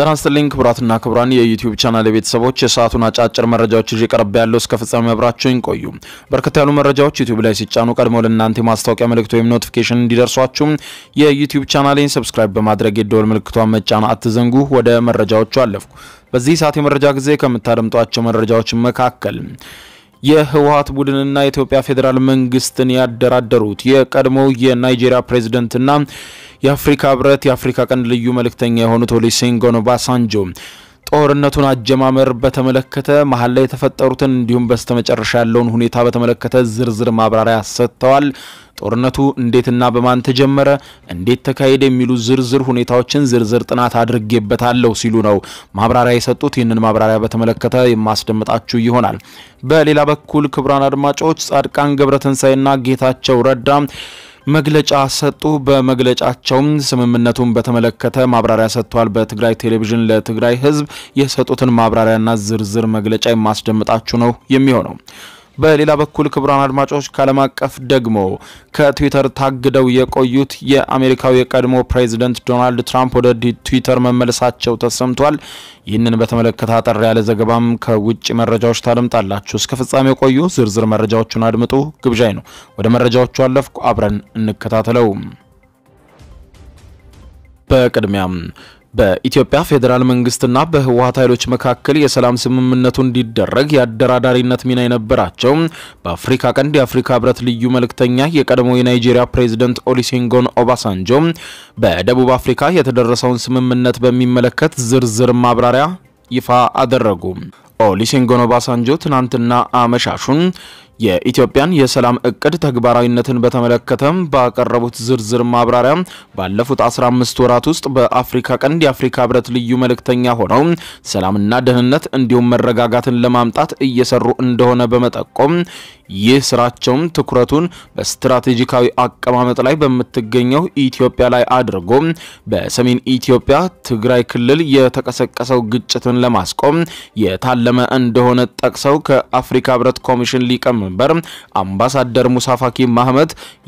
ጤና ይስጥልኝ ክቡራትና ክቡራን የዩቲዩብ ቻናል ቤተሰቦች የሰዓቱን አጫጭር መረጃዎች ይዤ ቀርብ ያለው እስከ ፍጻሜ አብራችሁኝ ቆዩ። በርከት ያሉ መረጃዎች ዩቲዩብ ላይ ሲጫኑ ቀድሞ ለእናንተ የማስታወቂያ መልእክት ወይም ኖቲፊኬሽን እንዲደርሷችሁ የዩቲዩብ ቻናሌን ሰብስክራይብ በማድረግ የደወል ምልክቷን መጫን አትዘንጉ። ወደ መረጃዎቹ አለፍኩ። በዚህ ሰዓት የመረጃ ጊዜ ከምታደምጧቸው መረጃዎች መካከል የህወሀት ቡድንና የኢትዮጵያ ፌዴራል መንግስትን ያደራደሩት የቀድሞው የናይጄሪያ ፕሬዝደንትና የአፍሪካ ህብረት የአፍሪካ ቀንድ ልዩ መልእክተኛ የሆኑት ኦሉሴጉን ኦባሳንጆ ጦርነቱን አጀማመር በተመለከተ መሀል ላይ የተፈጠሩትን እንዲሁም በስተመጨረሻ ያለውን ሁኔታ በተመለከተ ዝርዝር ማብራሪያ ሰጥተዋል። ጦርነቱ እንዴትና በማን ተጀመረ፣ እንዴት ተካሄደ የሚሉ ዝርዝር ሁኔታዎችን ዝርዝር ጥናት አድርጌበታለሁ ሲሉ ነው ማብራሪያ የሰጡት። ይህንን ማብራሪያ በተመለከተ የማስደምጣችሁ ይሆናል። በሌላ በኩል ክቡራን አድማጮች ጻድቃን ገብረትንሳኤና ጌታቸው ረዳ መግለጫ ሰጡ። በመግለጫቸውም ስምምነቱን በተመለከተ ማብራሪያ ሰጥተዋል። በትግራይ ቴሌቪዥን ለትግራይ ሕዝብ የሰጡትን ማብራሪያና ዝርዝር መግለጫ የማስደምጣችሁ ነው የሚሆነው። በሌላ በኩል ክቡራን አድማጮች ከዓለም አቀፍ ደግሞ ከትዊተር ታግደው የቆዩት የአሜሪካው የቀድሞ ፕሬዚደንት ዶናልድ ትራምፕ ወደ ትዊተር መመለሳቸው ተሰምቷል። ይህንን በተመለከተ አጠር ያለ ዘገባም ከውጭ መረጃዎች ታደምጣላችሁ። እስከ ፍጻሜ ቆዩ። ዝርዝር መረጃዎቹን አድምጡ ግብዣይ ነው። ወደ መረጃዎቹ አለፍኩ። አብረን እንከታተለው። በቅድሚያም በኢትዮጵያ ፌዴራል መንግስትና በህወሀት ኃይሎች መካከል የሰላም ስምምነቱ እንዲደረግ የአደራዳሪነት ሚና የነበራቸው በአፍሪካ ቀንድ የአፍሪካ ህብረት ልዩ መልእክተኛ የቀድሞ የናይጄሪያ ፕሬዚደንት ኦሊሴንጎን ኦባሳንጆ በደቡብ አፍሪካ የተደረሰውን ስምምነት በሚመለከት ዝርዝር ማብራሪያ ይፋ አደረጉ። ኦሊሴንጎን ኦባሳንጆ ትናንትና አመሻሹን የኢትዮጵያን የሰላም እቅድ ተግባራዊነትን በተመለከተም ባቀረቡት ዝርዝር ማብራሪያ ባለፉት 15 ወራት ውስጥ በአፍሪካ ቀንድ የአፍሪካ ህብረት ልዩ መልእክተኛ ሆነው ሰላምና ደህንነት እንዲሁም መረጋጋትን ለማምጣት እየሰሩ እንደሆነ በመጠቆም ይህ ስራቸውም ትኩረቱን በስትራቴጂካዊ አቀማመጥ ላይ በምትገኘው ኢትዮጵያ ላይ አድርጎ በሰሜን ኢትዮጵያ ትግራይ ክልል የተቀሰቀሰው ግጭትን ለማስቆም የታለመ እንደሆነ ጠቅሰው ከአፍሪካ ህብረት ኮሚሽን ሊቀመ ሊቀመንበር አምባሳደር ሙሳ ፋኪ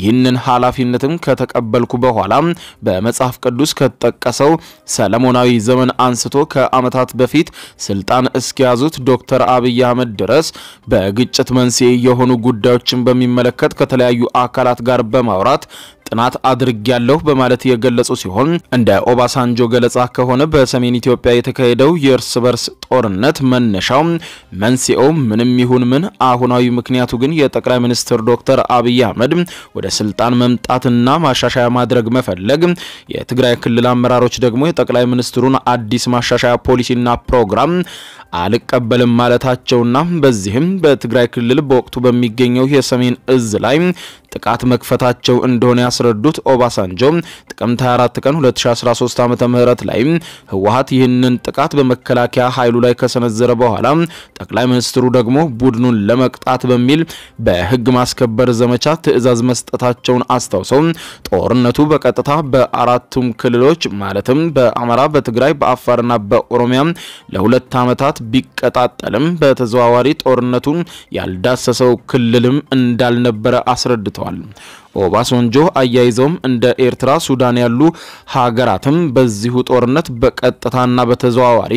ይህንን ኃላፊነትም ከተቀበልኩ በኋላ በመጽሐፍ ቅዱስ ከተጠቀሰው ሰለሞናዊ ዘመን አንስቶ ከዓመታት በፊት ስልጣን እስኪያዙት ዶክተር አብይ አህመድ ድረስ በግጭት መንስኤ የሆኑ ጉዳዮችን በሚመለከት ከተለያዩ አካላት ጋር በማውራት ጥናት አድርጊያለሁ በማለት የገለጹ ሲሆን እንደ ኦባሳንጆ ገለጻ ከሆነ በሰሜን ኢትዮጵያ የተካሄደው የእርስ በርስ ጦርነት መነሻው መንስኤው ምንም ይሁን ምን አሁናዊ ምክንያቱ ግን የጠቅላይ ሚኒስትር ዶክተር አብይ አህመድ ወደ ስልጣን መምጣትና ማሻሻያ ማድረግ መፈለግ፣ የትግራይ ክልል አመራሮች ደግሞ የጠቅላይ ሚኒስትሩን አዲስ ማሻሻያ ፖሊሲና ፕሮግራም አልቀበልም ማለታቸውና በዚህም በትግራይ ክልል በወቅቱ በሚገኘው የሰሜን እዝ ላይ ጥቃት መክፈታቸው እንደሆነ ያስረዱት ኦባሳንጆ ጥቅምት 24 ቀን 2013 ዓ.ም ላይ ህወሀት ይህንን ጥቃት በመከላከያ ኃይሉ ላይ ከሰነዘረ በኋላ ጠቅላይ ሚኒስትሩ ደግሞ ቡድኑን ለመቅጣት በሚል በህግ ማስከበር ዘመቻ ትዕዛዝ መስጠታቸውን አስታውሰው ጦርነቱ በቀጥታ በአራቱም ክልሎች ማለትም በአማራ፣ በትግራይ፣ በአፋርና በኦሮሚያ ለሁለት ዓመታት ቢቀጣጠልም በተዘዋዋሪ ጦርነቱን ያልዳሰሰው ክልልም እንዳልነበረ አስረድተዋል። ኦባሶንጆ አያይዘውም እንደ ኤርትራ፣ ሱዳን ያሉ ሀገራትም በዚሁ ጦርነት በቀጥታና በተዘዋዋሪ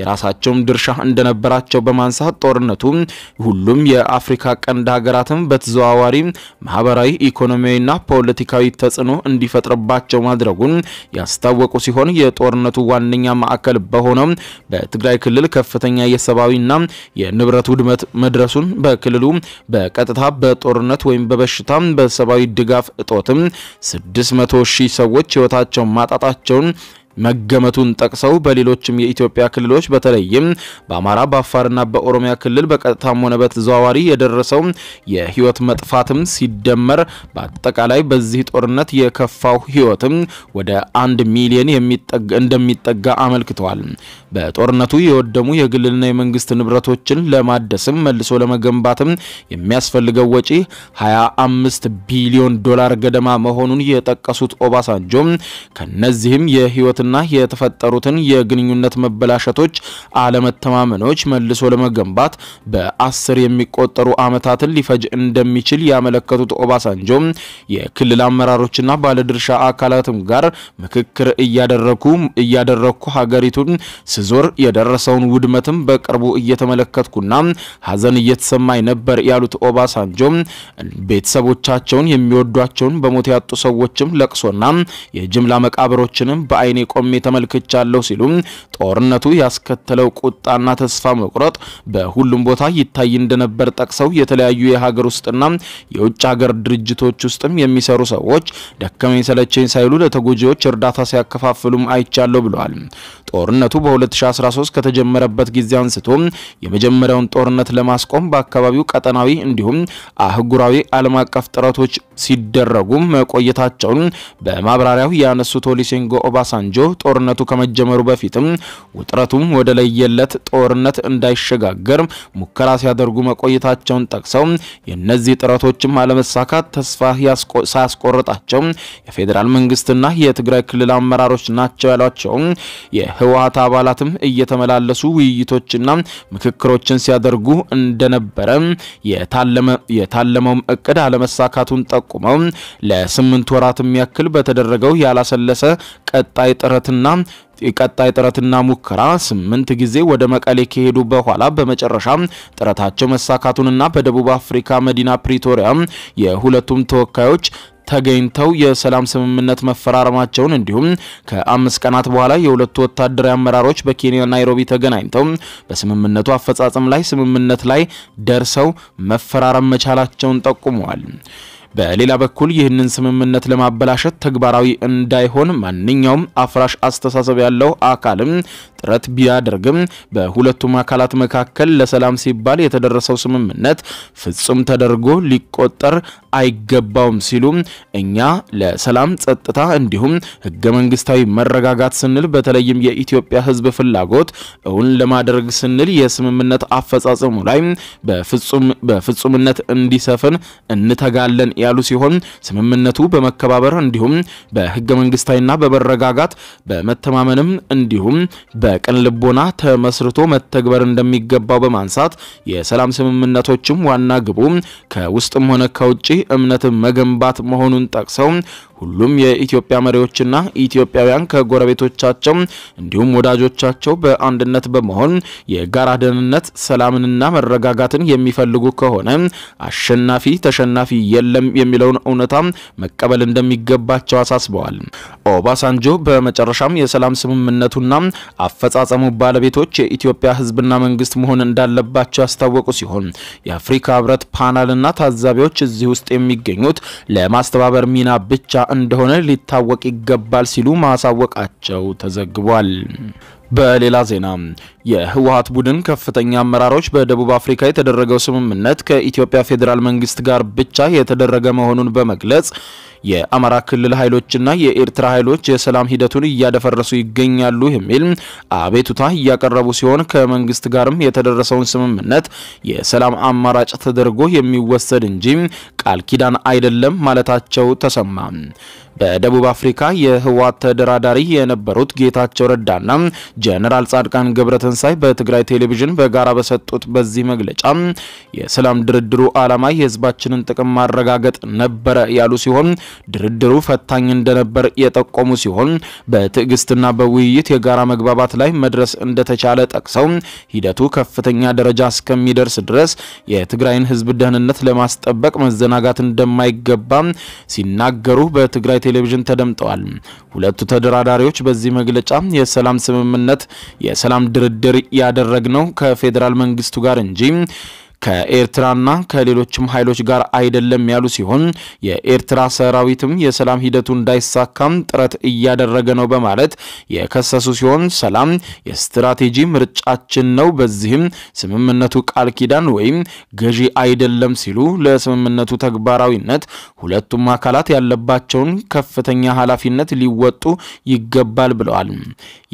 የራሳቸውም ድርሻ እንደነበራቸው በማንሳት ጦርነቱ ሁሉም የአፍሪካ ቀንድ ሀገራትም በተዘዋዋሪ ማህበራዊ፣ ኢኮኖሚያዊና ፖለቲካዊ ተጽዕኖ እንዲፈጥርባቸው ማድረጉን ያስታወቁ ሲሆን የጦርነቱ ዋነኛ ማዕከል በሆነው በትግራይ ክልል ከፍተኛ የሰብአዊና የንብረት ውድመት መድረሱን በክልሉ በቀጥታ በጦርነት ወይም በበሽታ በሰብአዊ ድጋፍ እጦትም 600 ሺህ ሰዎች ህይወታቸውን ማጣታቸውን መገመቱን ጠቅሰው በሌሎችም የኢትዮጵያ ክልሎች በተለይም በአማራ በአፋርና በኦሮሚያ ክልል በቀጥታም ሆነ በተዘዋዋሪ የደረሰው የህይወት መጥፋትም ሲደመር በአጠቃላይ በዚህ ጦርነት የከፋው ህይወትም ወደ አንድ ሚሊዮን እንደሚጠጋ አመልክተዋል። በጦርነቱ የወደሙ የግልና የመንግስት ንብረቶችን ለማደስም መልሶ ለመገንባትም የሚያስፈልገው ወጪ 25 ቢሊዮን ዶላር ገደማ መሆኑን የጠቀሱት ኦባሳንጆ ከነዚህም የህይወት መፍረስና የተፈጠሩትን የግንኙነት መበላሸቶች፣ አለመተማመኖች መልሶ ለመገንባት በአስር የሚቆጠሩ ዓመታትን ሊፈጅ እንደሚችል ያመለከቱት ኦባሳንጆ የክልል አመራሮችና ባለድርሻ አካላትም ጋር ምክክር እያደረኩ ሀገሪቱን ስዞር የደረሰውን ውድመትም በቅርቡ እየተመለከትኩና ሀዘን እየተሰማኝ ነበር ያሉት ኦባሳንጆ ቤተሰቦቻቸውን የሚወዷቸውን በሞት ያጡ ሰዎችም ለቅሶና የጅምላ መቃብሮችንም በአይኔ ቆሜ ተመልክቻለሁ ሲሉ ጦርነቱ ያስከተለው ቁጣና ተስፋ መቁረጥ በሁሉም ቦታ ይታይ እንደነበር ጠቅሰው የተለያዩ የሀገር ውስጥና የውጭ ሀገር ድርጅቶች ውስጥም የሚሰሩ ሰዎች ደከመኝ ሰለቸኝ ሳይሉ ለተጎጂዎች እርዳታ ሲያከፋፍሉም አይቻለሁ ብለዋል። ጦርነቱ በ2013 ከተጀመረበት ጊዜ አንስቶ የመጀመሪያውን ጦርነት ለማስቆም በአካባቢው ቀጠናዊ እንዲሁም አህጉራዊ ዓለም አቀፍ ጥረቶች ሲደረጉ መቆየታቸውን በማብራሪያው ያነሱት ኦሉሴጉን ኦባሳንጆ ጦርነቱ ከመጀመሩ በፊትም ውጥረቱም ወደ ለየለት ጦርነት እንዳይሸጋገር ሙከራ ሲያደርጉ መቆየታቸውን ጠቅሰው የእነዚህ ጥረቶችም አለመሳካት ተስፋ ሳያስቆርጣቸው የፌዴራል መንግስትና የትግራይ ክልል አመራሮች ናቸው ያሏቸው የህወሀት አባላትም እየተመላለሱ ውይይቶችና ምክክሮችን ሲያደርጉ እንደነበረ የታለመውም እቅድ አለመሳካቱን ጠቁመው ለስምንት ወራትም ያክል በተደረገው ያላሰለሰ ቀጣይ ጥረትና ቀጣይ ጥረትና ሙከራ ስምንት ጊዜ ወደ መቀሌ ከሄዱ በኋላ በመጨረሻ ጥረታቸው መሳካቱንና በደቡብ አፍሪካ መዲና ፕሪቶሪያ የሁለቱም ተወካዮች ተገኝተው የሰላም ስምምነት መፈራረማቸውን እንዲሁም ከአምስት ቀናት በኋላ የሁለቱ ወታደራዊ አመራሮች በኬንያ ናይሮቢ ተገናኝተው በስምምነቱ አፈጻጸም ላይ ስምምነት ላይ ደርሰው መፈራረም መቻላቸውን ጠቁመዋል። በሌላ በኩል ይህንን ስምምነት ለማበላሸት ተግባራዊ እንዳይሆን ማንኛውም አፍራሽ አስተሳሰብ ያለው አካልም ጥረት ቢያደርግም በሁለቱም አካላት መካከል ለሰላም ሲባል የተደረሰው ስምምነት ፍጹም ተደርጎ ሊቆጠር አይገባውም ሲሉ እኛ ለሰላም ጸጥታ፣ እንዲሁም ህገ መንግስታዊ መረጋጋት ስንል በተለይም የኢትዮጵያ ህዝብ ፍላጎት እውን ለማድረግ ስንል የስምምነት አፈጻጸሙ ላይ በፍጹምነት እንዲሰፍን እንተጋለን ያሉ ሲሆን ስምምነቱ በመከባበር እንዲሁም በህገ መንግስታዊና በመረጋጋት በመተማመንም እንዲሁም በቅን ልቦና ተመስርቶ መተግበር እንደሚገባው በማንሳት የሰላም ስምምነቶችም ዋና ግቡ ከውስጥም ሆነ ከውጭ እምነትን መገንባት መሆኑን ጠቅሰው ሁሉም የኢትዮጵያ መሪዎችና ኢትዮጵያውያን ከጎረቤቶቻቸው እንዲሁም ወዳጆቻቸው በአንድነት በመሆን የጋራ ደህንነት፣ ሰላምንና መረጋጋትን የሚፈልጉ ከሆነ አሸናፊ ተሸናፊ የለም የሚለውን እውነታ መቀበል እንደሚገባቸው አሳስበዋል። ኦባሳንጆ በመጨረሻም የሰላም ስምምነቱና አፈጻጸሙ ባለቤቶች የኢትዮጵያ ህዝብና መንግስት መሆን እንዳለባቸው ያስታወቁ ሲሆን የአፍሪካ ህብረት ፓናልና ታዛቢዎች እዚህ ውስጥ የሚገኙት ለማስተባበር ሚና ብቻ እንደሆነ ሊታወቅ ይገባል ሲሉ ማሳወቃቸው ተዘግቧል። በሌላ ዜና የህወሀት ቡድን ከፍተኛ አመራሮች በደቡብ አፍሪካ የተደረገው ስምምነት ከኢትዮጵያ ፌዴራል መንግስት ጋር ብቻ የተደረገ መሆኑን በመግለጽ የአማራ ክልል ኃይሎችና የኤርትራ ኃይሎች የሰላም ሂደቱን እያደፈረሱ ይገኛሉ የሚል አቤቱታ እያቀረቡ ሲሆን ከመንግስት ጋርም የተደረሰውን ስምምነት የሰላም አማራጭ ተደርጎ የሚወሰድ እንጂ ቃል ኪዳን አይደለም ማለታቸው ተሰማ። በደቡብ አፍሪካ የህወሓት ተደራዳሪ የነበሩት ጌታቸው ረዳና ጀነራል ጻድቃን ገብረተንሳይ በትግራይ ቴሌቪዥን በጋራ በሰጡት በዚህ መግለጫ የሰላም ድርድሩ ዓላማ የህዝባችንን ጥቅም ማረጋገጥ ነበረ ያሉ ሲሆን ድርድሩ ፈታኝ እንደነበር የጠቆሙ ሲሆን በትዕግስትና በውይይት የጋራ መግባባት ላይ መድረስ እንደተቻለ ጠቅሰው ሂደቱ ከፍተኛ ደረጃ እስከሚደርስ ድረስ የትግራይን ሕዝብ ደህንነት ለማስጠበቅ መዘናጋት እንደማይገባ ሲናገሩ በትግራይ ቴሌቪዥን ተደምጠዋል። ሁለቱ ተደራዳሪዎች በዚህ መግለጫ የሰላም ስምምነት የሰላም ድርድር ያደረግነው ከፌዴራል መንግስቱ ጋር እንጂ ከኤርትራና ከሌሎችም ኃይሎች ጋር አይደለም ያሉ ሲሆን የኤርትራ ሰራዊትም የሰላም ሂደቱ እንዳይሳካም ጥረት እያደረገ ነው በማለት የከሰሱ ሲሆን ሰላም የስትራቴጂ ምርጫችን ነው፣ በዚህም ስምምነቱ ቃል ኪዳን ወይም ገዢ አይደለም ሲሉ ለስምምነቱ ተግባራዊነት ሁለቱም አካላት ያለባቸውን ከፍተኛ ኃላፊነት ሊወጡ ይገባል ብለዋል።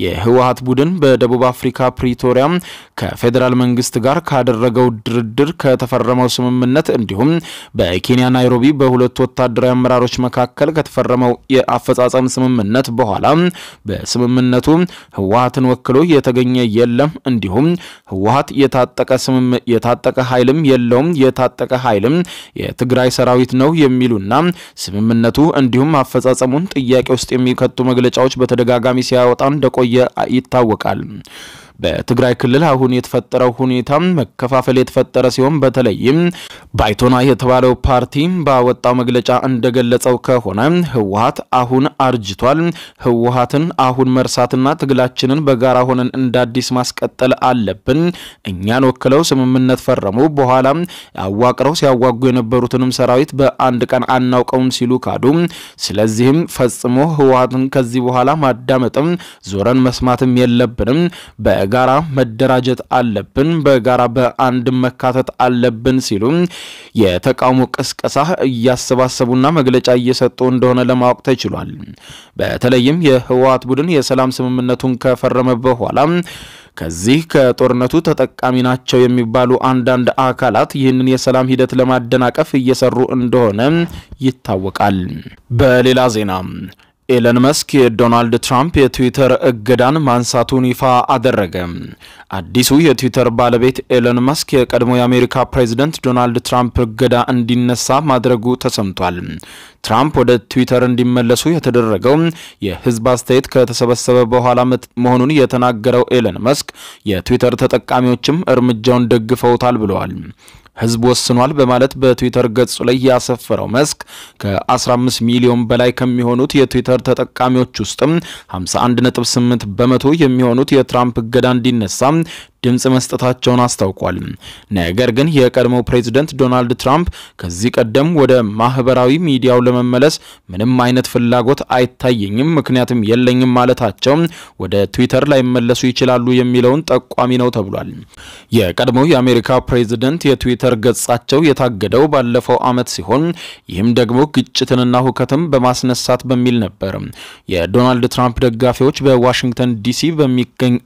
የህወሀት ቡድን በደቡብ አፍሪካ ፕሪቶሪያም ከፌዴራል መንግስት ጋር ካደረገው ድርድ ድርድር ከተፈረመው ስምምነት እንዲሁም በኬንያ ናይሮቢ በሁለቱ ወታደራዊ አመራሮች መካከል ከተፈረመው የአፈጻጸም ስምምነት በኋላ በስምምነቱ ህወሀትን ወክሎ የተገኘ የለም። እንዲሁም ህወሀት የታጠቀ ኃይልም የለውም፣ የታጠቀ ኃይልም የትግራይ ሰራዊት ነው የሚሉና ስምምነቱ እንዲሁም አፈጻጸሙን ጥያቄ ውስጥ የሚከቱ መግለጫዎች በተደጋጋሚ ሲያወጣ እንደቆየ ይታወቃል። በትግራይ ክልል አሁን የተፈጠረው ሁኔታ መከፋፈል የተፈጠረ ሲሆን በተለይም ባይቶና የተባለው ፓርቲ ባወጣው መግለጫ እንደገለጸው ከሆነ ህወሀት አሁን አርጅቷል። ህወሀትን አሁን መርሳትና ትግላችንን በጋራ ሆነን እንደ አዲስ ማስቀጠል አለብን። እኛን ወክለው ስምምነት ፈረሙ። በኋላ አዋቅረው ሲያዋጉ የነበሩትንም ሰራዊት በአንድ ቀን አናውቀውም ሲሉ ካዱ። ስለዚህም ፈጽሞ ህወሀትን ከዚህ በኋላ ማዳመጥም ዞረን መስማትም የለብንም። በጋራ መደራጀት አለብን፣ በጋራ በአንድ መካተት አለብን ሲሉ የተቃውሞ ቅስቀሳ እያሰባሰቡና መግለጫ እየሰጡ እንደሆነ ለማወቅ ተችሏል። በተለይም የህወሀት ቡድን የሰላም ስምምነቱን ከፈረመ በኋላ ከዚህ ከጦርነቱ ተጠቃሚ ናቸው የሚባሉ አንዳንድ አካላት ይህንን የሰላም ሂደት ለማደናቀፍ እየሰሩ እንደሆነ ይታወቃል። በሌላ ዜና ኤለን መስክ የዶናልድ ትራምፕ የትዊተር እገዳን ማንሳቱን ይፋ አደረገ። አዲሱ የትዊተር ባለቤት ኤለን መስክ የቀድሞ የአሜሪካ ፕሬዝደንት ዶናልድ ትራምፕ እገዳ እንዲነሳ ማድረጉ ተሰምቷል። ትራምፕ ወደ ትዊተር እንዲመለሱ የተደረገው የህዝብ አስተያየት ከተሰበሰበ በኋላ መሆኑን የተናገረው ኤለን መስክ የትዊተር ተጠቃሚዎችም እርምጃውን ደግፈውታል ብለዋል። ህዝብ ወስኗል በማለት በትዊተር ገጹ ላይ ያሰፈረው መስክ ከ15 ሚሊዮን በላይ ከሚሆኑት የትዊተር ተጠቃሚዎች ውስጥም 51.8 በመቶ የሚሆኑት የትራምፕ እገዳ እንዲነሳ ድምፅ መስጠታቸውን አስታውቋል። ነገር ግን የቀድሞው ፕሬዚደንት ዶናልድ ትራምፕ ከዚህ ቀደም ወደ ማህበራዊ ሚዲያው ለመመለስ ምንም አይነት ፍላጎት አይታየኝም፣ ምክንያትም የለኝም ማለታቸው ወደ ትዊተር ላይመለሱ ይችላሉ የሚለውን ጠቋሚ ነው ተብሏል። የቀድሞው የአሜሪካ ፕሬዚደንት የትዊተር ገጻቸው የታገደው ባለፈው አመት ሲሆን ይህም ደግሞ ግጭትንና ሁከትም በማስነሳት በሚል ነበር። የዶናልድ ትራምፕ ደጋፊዎች በዋሽንግተን ዲሲ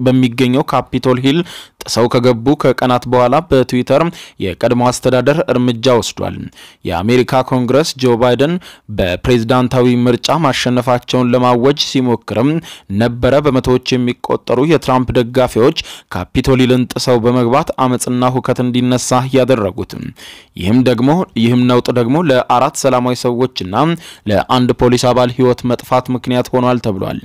በሚገኘው ካፒቶል ሂል ጥሰው ከገቡ ከቀናት በኋላ በትዊተር የቀድሞ አስተዳደር እርምጃ ወስዷል። የአሜሪካ ኮንግረስ ጆ ባይደን በፕሬዝዳንታዊ ምርጫ ማሸነፋቸውን ለማወጅ ሲሞክርም ነበረ። በመቶዎች የሚቆጠሩ የትራምፕ ደጋፊዎች ካፒቶሊልን ጥሰው በመግባት አመፅና ሁከት እንዲነሳ ያደረጉት ይህም ደግሞ ይህም ነውጥ ደግሞ ለአራት ሰላማዊ ሰዎችና ለአንድ ፖሊስ አባል ህይወት መጥፋት ምክንያት ሆኗል ተብሏል።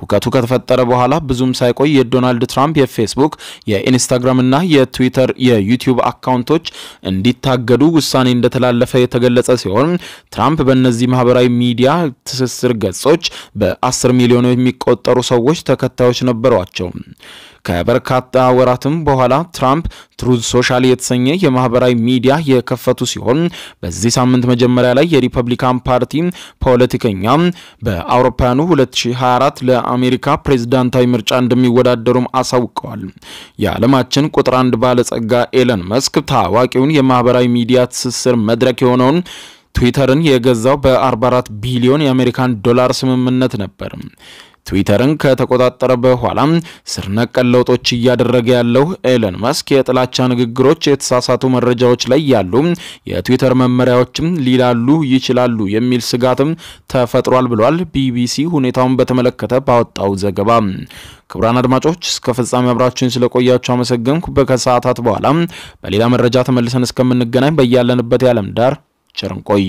ሁከቱ ከተፈጠረ በኋላ ብዙም ሳይቆይ የዶናልድ ትራምፕ የፌስቡክ የኢንስታግራም እና የትዊተር የዩቲዩብ አካውንቶች እንዲታገዱ ውሳኔ እንደተላለፈ የተገለጸ ሲሆን ትራምፕ በእነዚህ ማህበራዊ ሚዲያ ትስስር ገጾች በአስር ሚሊዮን የሚቆጠሩ ሰዎች ተከታዮች ነበሯቸው። ከበርካታ ወራትም በኋላ ትራምፕ ትሩዝ ሶሻል የተሰኘ የማህበራዊ ሚዲያ የከፈቱ ሲሆን በዚህ ሳምንት መጀመሪያ ላይ የሪፐብሊካን ፓርቲ ፖለቲከኛ በአውሮፓውያኑ 2024 ለአሜሪካ ፕሬዝዳንታዊ ምርጫ እንደሚወዳደሩም አሳውቀዋል። የዓለማችን ቁጥር አንድ ባለጸጋ ኤለን መስክ ታዋቂውን የማህበራዊ ሚዲያ ትስስር መድረክ የሆነውን ትዊተርን የገዛው በ44 ቢሊዮን የአሜሪካን ዶላር ስምምነት ነበር። ትዊተርን ከተቆጣጠረ በኋላም ስር ነቀል ለውጦች እያደረገ ያለው ኤለን መስክ የጥላቻ ንግግሮች፣ የተሳሳቱ መረጃዎች ላይ ያሉ የትዊተር መመሪያዎችም ሊላሉ ይችላሉ የሚል ስጋትም ተፈጥሯል ብሏል ቢቢሲ ሁኔታውን በተመለከተ ባወጣው ዘገባ። ክቡራን አድማጮች እስከ ፍጻሜ አብራችሁን ስለቆያችሁ አመሰግንኩ። በከሰዓታት በኋላ በሌላ መረጃ ተመልሰን እስከምንገናኝ በያለንበት የዓለም ዳር ቸር እንቆይ።